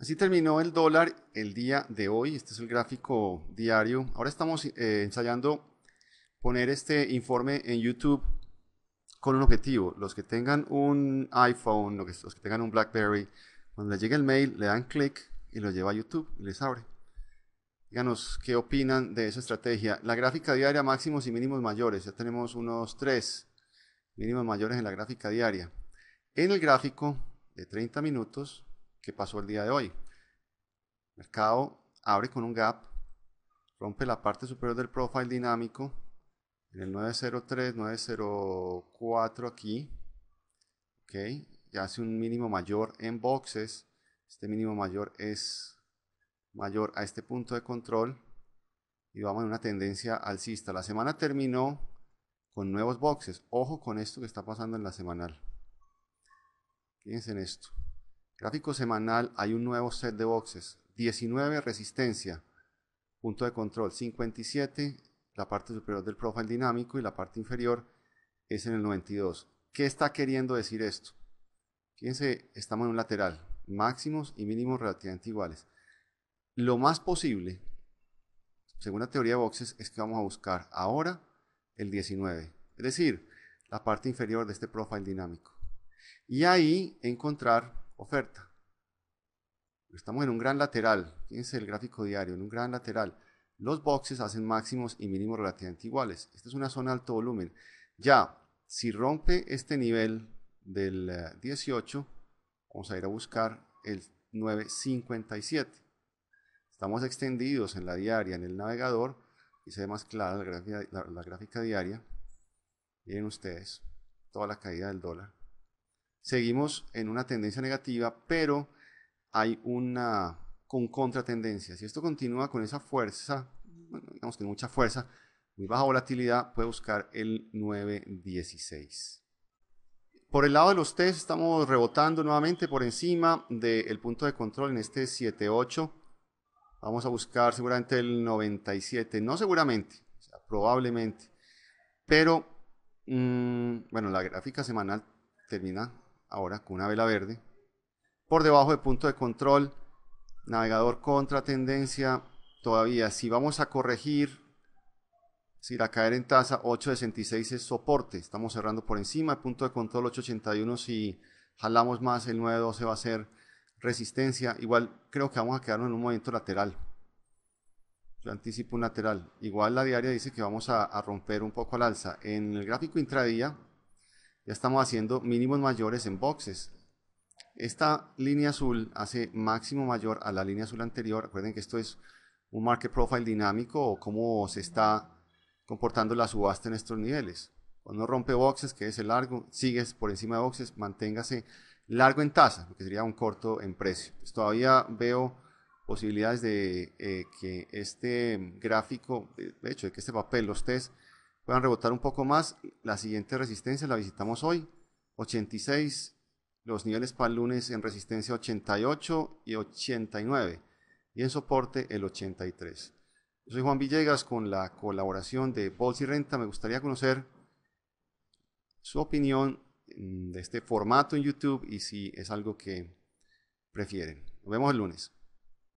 Así terminó el dólar el día de hoy. Este es el gráfico diario. Ahora estamos eh, ensayando poner este informe en YouTube con un objetivo. Los que tengan un iPhone, los que, tengan un BlackBerry, cuando les llegue el mail, le dan clic y lo lleva a YouTube y les abre. Díganos qué opinan de esa estrategia. La gráfica diaria, máximos y mínimos mayores. Ya tenemos unos tres mínimos mayores en la gráfica diaria. En el gráfico de 30 minutos que pasó el día de hoy. mercado abre con un gap, rompe la parte superior del profile dinámico en el 903, 904 aquí. Ok, ya hace un mínimo mayor en boxes. Este mínimo mayor es mayor a este punto de control y vamos en una tendencia alcista. La semana terminó con nuevos boxes. Ojo con esto que está pasando en la semanal. Fíjense en esto. Gráfico semanal, hay un nuevo set de boxes. 19 resistencia, punto de control 57, la parte superior del profile dinámico y la parte inferior es en el 92. ¿Qué está queriendo decir esto? Fíjense, estamos en un lateral, máximos y mínimos relativamente iguales. Lo más posible, según la teoría de boxes, es que vamos a buscar ahora el 19, es decir, la parte inferior de este profile dinámico. Y ahí encontrar oferta. Estamos en un gran lateral, fíjense el gráfico diario, en un gran lateral. Los boxes hacen máximos y mínimos relativamente iguales. Esta es una zona de alto volumen. Ya, si rompe este nivel del 18, eh, vamos a ir a buscar el 957. Estamos extendidos en la diaria, en el navegador, y se ve más clara la gráfica, diaria. Miren ustedes, toda la caída del dólar seguimos en una tendencia negativa, pero hay una con contratendencia. Si esto continúa con esa fuerza, digamos que mucha fuerza, muy baja volatilidad, puede buscar el 916. Por el lado de los test estamos rebotando nuevamente por encima del punto de control en este 78. Vamos a buscar seguramente el 97, no seguramente, probablemente. Pero, mm, bueno, la gráfica semanal termina ahora con una vela verde. Por debajo de punto de control, navegador contra tendencia, todavía si vamos a corregir, si a caer en tasa 8.66 es soporte, estamos cerrando por encima, el punto de control 8.81 si jalamos más el 9.12 va a ser resistencia, igual creo que vamos a quedarnos en un movimiento lateral. Yo anticipo un lateral. Igual la diaria dice que vamos a, a romper un poco al alza. En el gráfico intradía ya estamos haciendo mínimos mayores en boxes. Esta línea azul hace máximo mayor a la línea azul anterior. Recuerden que esto es un market profile dinámico o cómo se está comportando la subasta en estos niveles. Cuando rompe boxes, el largo, sigues por encima de boxes, manténgase largo en tasa, lo que sería un corto en precio. Pues todavía veo posibilidades de eh, que este gráfico, de hecho, de que este papel, los test, puedan rebotar un poco más. La siguiente resistencia la visitamos hoy, 86, los niveles para el lunes en resistencia 88 y 89 y en soporte el 83. Yo soy Juan Villegas con la colaboración de Bols y Renta. Me gustaría conocer su opinión mm, de este formato en YouTube y si es algo que prefieren. Nos vemos el lunes.